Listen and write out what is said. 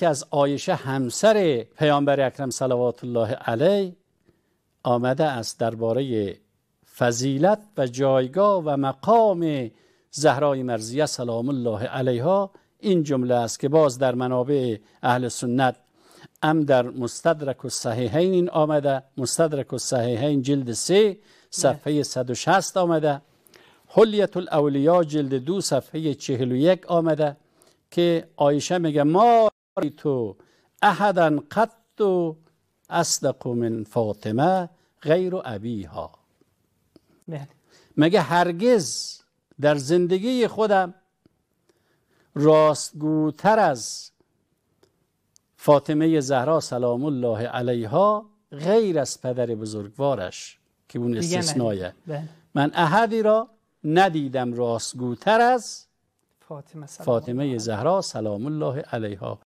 که از آیشه همسر پیامبر اکرم صلوات الله علیه آمده است درباره فضیلت و جایگاه و مقام زهرای مرزیه سلام الله علیها این جمله است که باز در منابع اهل سنت ام در مستدرک صحیحین این آمده مستدرک و صحیحین جلد سه صفحه 160 بله. آمده حلیت الاولیا جلد دو صفحه یک آمده که آیشه میگه ما تو احدا قط اصدق من فاطمه غیر ابیها بله. مگه هرگز در زندگی خودم راستگوتر از فاطمه زهرا سلام الله علیها غیر از پدر بزرگوارش که اون استثنایه بله. من احدی را ندیدم راستگوتر از فاطمه, فاطمه زهرا سلام الله علیها